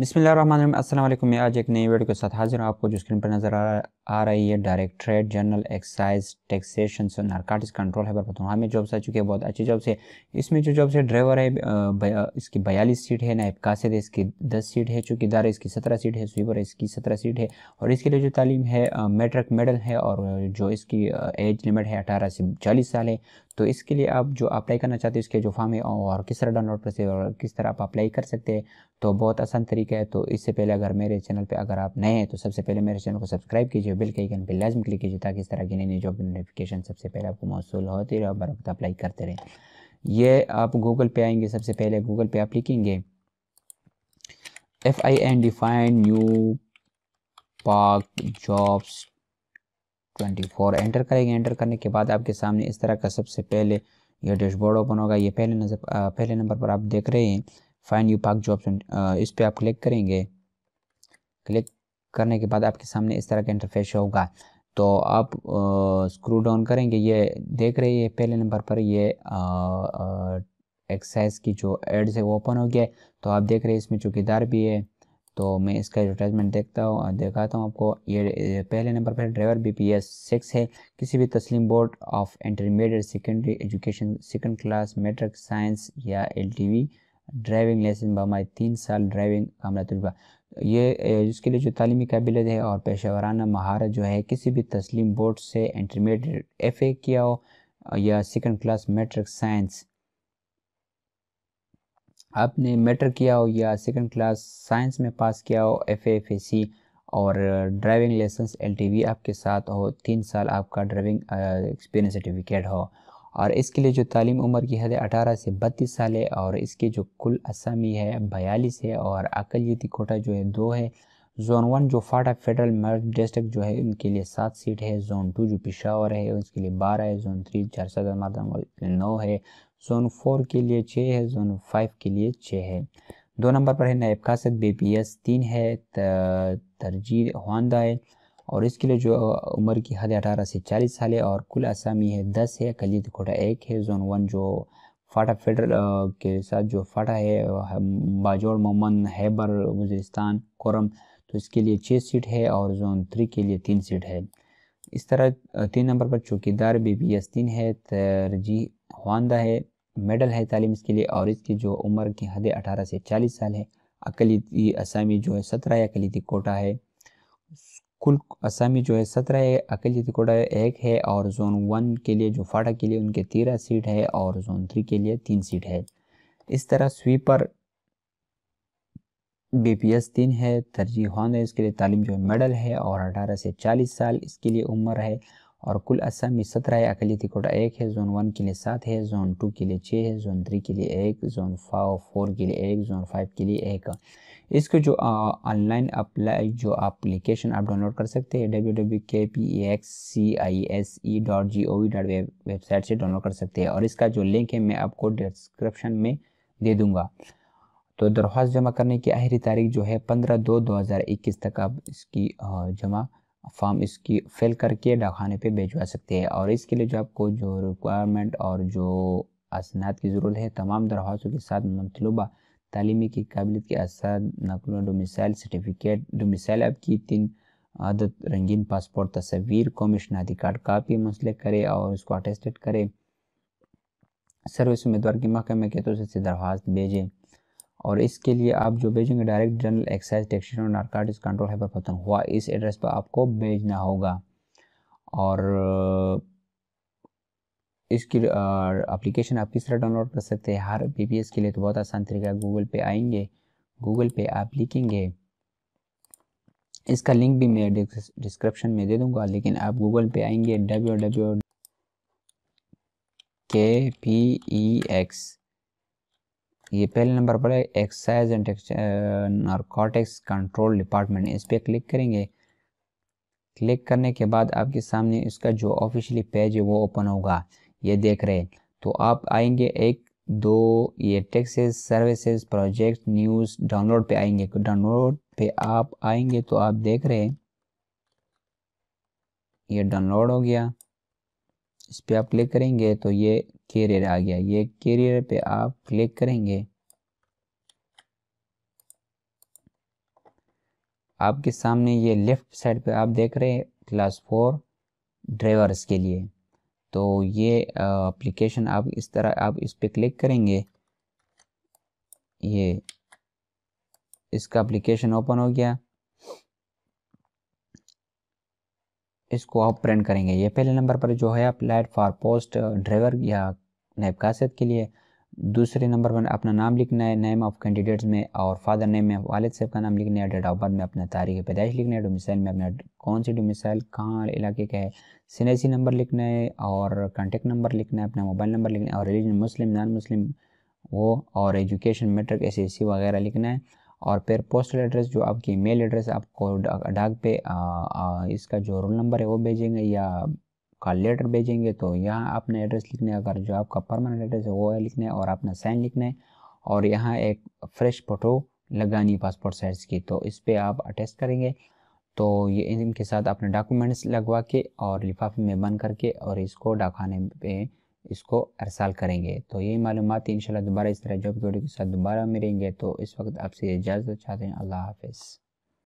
बिसमीम अल्लाम मैं आज एक नई वीडियो के साथ हाजिर हूँ आपको जो स्क्रीन पर नज़र आ, रही है डायरेक्ट्रेट जनरल एक्साइज टैक्सेशन से नारकाटिस कंट्रोल है बरपत हमें जॉब्स आ चुकी है बहुत अच्छी जॉब्स है इसमें जो जॉब्स है ड्राइवर है इसकी बयालीस सीट है नायब कासिद है इसकी दस सीट है चौकीदार इसकी सत्रह सीट है स्वीपर इसकी सत्रह सीट है और इसके लिए जो तालीम है मेट्रिक मेडल है और जो इसकी एज लिमिट है अठारह से चालीस साल है तो इसके लिए आप जो अप्लाई करना चाहते हैं इसके जो फॉर्म है और किस तरह डाउनलोड कर सकते हैं और किस तरह आप अप्लाई कर सकते हैं तो बहुत आसान तरीका है तो इससे पहले अगर मेरे चैनल पे अगर आप नए हैं तो सबसे पहले मेरे चैनल को सब्सक्राइब कीजिए बिल के आइकन पर लाजम क्लिक कीजिए ताकि इस तरह की नई नई जॉब नोटिफिकेशन सबसे पहले आपको मौसू होती रहे और बर अप्लाई करते रहें ये आप गूगल पे आएंगे सबसे पहले गूगल पे आप लिखेंगे F I N define new park jobs for enter करेंगे एंटर करने के बाद आपके सामने इस तरह का सबसे पहले यह डैशबोर्ड ओपन होगा ये पहले नजर पहले नंबर पर आप देख रहे हैं फाइन यू पार्क जो ऑप्शन इस पर आप क्लिक करेंगे क्लिक करने के बाद आपके सामने इस तरह का इंटरफेस होगा तो आप स्क्रू डाउन करेंगे ये देख रहे हैं पहले नंबर पर ये एक्सरसाइज की जो एड्स है वो ओपन हो गया तो आप देख रहे हैं इसमें चौकीदार भी है तो मैं इसका एडवर्टाइजमेंट देखता हूँ दिखाता हूँ आपको ये पहले नंबर पर driver B P S six है किसी भी तस्लीम board of intermediate secondary education second class matric science या L T V driving license बामाई तीन साल ड्राइविंग कामला तजुबा ये इसके लिए जो तालीमी काबिलियत है और पेशा वाराना महारत जो है किसी भी तस्लीम बोर्ड से इंटरमीडिएट एफ ए किया हो या सेकेंड क्लास मेट्रिक साइंस आपने मेटर किया हो या सेकंड क्लास साइंस में पास किया हो एफ एफ सी और ड्राइविंग लाइसेंस एल आपके साथ हो तीन साल आपका ड्राइविंग एक्सपीरियंस सर्टिफिकेट हो और इसके लिए जो तालीम उम्र की हद है अठारह से बत्तीस साल है और इसके जो कुल असामी है बयालीस है और अकलीती कोटा जो है दो है जोन वन जो फाटा फेडरल मर्ज डिस्ट्रिक्ट जो है उनके लिए सात सीट है जोन टू जो पिशावर है उसके लिए बारह है जोन थ्री चार सदर नौ है जोन फोर के लिए छः है जोन फाइव के लिए छः है दो नंबर पर है नायब कासद बी पी एस तीन है तरजीह हुआ है और इसके लिए जो उम्र की हद अठारह से चालीस साल है और कुल आसामी है दस है कलीत कोटा एक है जोन वन जो फाटा फेडरल के साथ जो फाटा है बाजौड़ मोहम्मद हैबर वजरिस्तान कोरम तो इसके लिए छः सीट है और जोन थ्री के लिए तीन सीट है इस तरह तीन नंबर पर चौकीदार बी बी एस तीन है तरजीह ख्वानदा है मेडल है तालीम इसके लिए और इसकी जो उम्र की हद अठारह से चालीस साल है अकलीती असामी जो है सत्रह है अकलीती कोटा है कुल असामी जो है सत्रह है अकलीती कोटा एक है और जोन वन के लिए जो फाटा के लिए उनके तेरह सीट है और जोन थ्री के लिए तीन सीट है इस तरह स्वीपर बी पी एस तीन है तरजीह है इसके लिए तालीम जो है मेडल है और अठारह से चालीस साल इसके लिए उम्र है और कुल असम में सत्रह है अकलीती कोटा एक है जोन वन के लिए सात है जोन टू के लिए छः है जोन थ्री के लिए एक जोन फाव फोर के लिए एक जोन फाइव के लिए एक इसको जो ऑनलाइन अप्लाई जो अप्लीकेशन आप डाउनलोड कर सकते हैं W W K P X C I S E dot G O V dot website से डाउनलोड कर सकते हैं और इसका जो लिंक है मैं आपको डिस्क्रिप्शन में दे दूँगा तो दरख्वास्त जमा करने की आखिरी तारीख जो है पंद्रह दो दो हज़ार इक्कीस तक आप इसकी जमा फॉर्म इसकी फिल करके डाकखाने पे भेजवा सकते हैं और इसके लिए जो आपको जो रिक्वायरमेंट और जो असनात की ज़रूरत है तमाम दरख्वास्तों के साथ मतलूबा तालीमी की काबिलियत के असर नकल डोमिसाइल सर्टिफिकेट डोमिसाइल आपकी तीन आदत रंगीन पासपोर्ट तस्वीर कौमी शनाती कार्ड कापी मुंसलिक करे और उसको अटेस्टेड करे सर्विस उम्मीदवार की महकमे के तौर तो से दरख्वास्त भेजें और इसके लिए आप जो भेजेंगे डायरेक्ट जनरल एक्साइज टैक्सेशन और नारकाटिक्स कंट्रोल हाइपर हुआ इस एड्रेस पर आपको भेजना होगा और इसकी एप्लीकेशन आप किस तरह डाउनलोड कर सकते हैं हर एस के लिए तो बहुत आसान तरीका है गूगल पे आएंगे गूगल पे आप लिखेंगे इसका लिंक भी मैं डिस्क्रिप्शन में दे दूंगा लेकिन आप गूगल पे आएंगे W W K P E X ये पहले नंबर पर है excise and narcotics control department इस पर क्लिक करेंगे क्लिक करने के बाद आपके सामने इसका जो ऑफिशियली पेज है वो ओपन होगा ये देख रहे हैं तो आप आएंगे एक दो ये taxes services project news download पे आएंगे डाउनलोड तो पे आप आएंगे तो आप देख रहे हैं ये डाउनलोड हो गया इस पर आप क्लिक करेंगे तो ये कैरियर आ गया ये कैरियर पे आप क्लिक करेंगे आपके सामने ये लेफ्ट साइड पे आप देख रहे हैं क्लास फोर ड्राइवर्स के लिए तो ये एप्लीकेशन आप इस तरह आप इस पर क्लिक करेंगे ये इसका एप्लीकेशन ओपन हो गया इसको आप प्रिंट करेंगे ये पहले नंबर पर जो है लाइट फॉर पोस्ट ड्राइवर या नैब कासियत के लिए दूसरे नंबर पर अपना नाम लिखना है नेम ऑफ कैंडिडेट्स में और फादर नेम में वालद साहब का नाम लिखना है डेट ऑफ बर्थ में अपना तारीख पैदाइश लिखना है डोमिसाइल में अपना कौन सी डोमिसाइल कहाँ इलाके का है सीनेसी नंबर लिखना है और कॉन्टेक्ट नंबर लिखना है अपना मोबाइल नंबर लिखना है और रिलीजन मुस्लिम नॉन मुस्लिम वो और एजुकेशन मेट्रिक एस वगैरह लिखना है और फिर पोस्टल एड्रेस जो आपकी मेल एड्रेस आपको डाक पे आ, आ, इसका जो रोल नंबर है वो भेजेंगे या का लेटर भेजेंगे तो यहाँ आपने एड्रेस लिखने अगर जो आपका परमानेंट एड्रेस है वो है लिखना है और आपने साइन लिखना है और यहाँ एक फ्रेश फ़ोटो लगानी पासपोर्ट साइज़ की तो इस पर आप अटैच करेंगे तो ये इनके साथ अपने डॉक्यूमेंट्स लगवा के और लिफाफे में बंद करके और इसको डाकखाने पे इसको अरसाल करेंगे तो यही मालूम इन दोबारा इस तरह जॉब वीडियो के साथ दोबारा मिलेंगे तो इस वक्त आपसे इजाज़त चाहते हैं अल्लाह हाफिज़